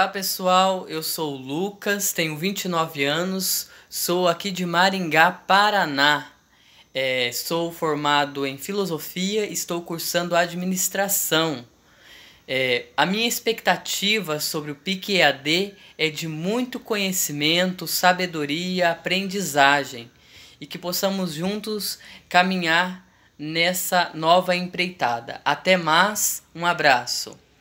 Olá pessoal, eu sou o Lucas, tenho 29 anos, sou aqui de Maringá, Paraná. É, sou formado em filosofia, estou cursando administração. É, a minha expectativa sobre o PIC EAD é de muito conhecimento, sabedoria, aprendizagem e que possamos juntos caminhar nessa nova empreitada. Até mais, um abraço.